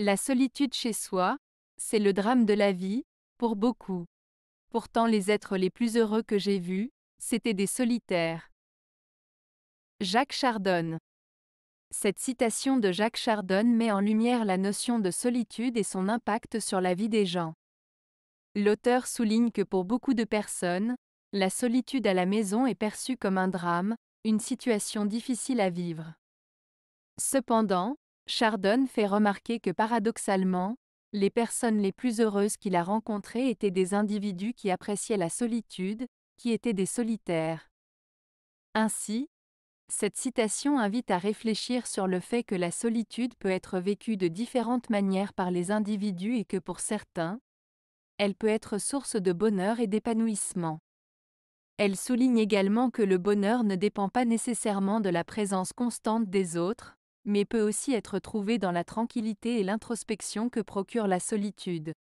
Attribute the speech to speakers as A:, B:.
A: La solitude chez soi, c'est le drame de la vie, pour beaucoup. Pourtant les êtres les plus heureux que j'ai vus, c'étaient des solitaires. Jacques Chardonne Cette citation de Jacques Chardonne met en lumière la notion de solitude et son impact sur la vie des gens. L'auteur souligne que pour beaucoup de personnes, la solitude à la maison est perçue comme un drame, une situation difficile à vivre. Cependant, Chardon fait remarquer que paradoxalement, les personnes les plus heureuses qu'il a rencontrées étaient des individus qui appréciaient la solitude, qui étaient des solitaires. Ainsi, cette citation invite à réfléchir sur le fait que la solitude peut être vécue de différentes manières par les individus et que pour certains, elle peut être source de bonheur et d'épanouissement. Elle souligne également que le bonheur ne dépend pas nécessairement de la présence constante des autres, mais peut aussi être trouvé dans la tranquillité et l'introspection que procure la solitude.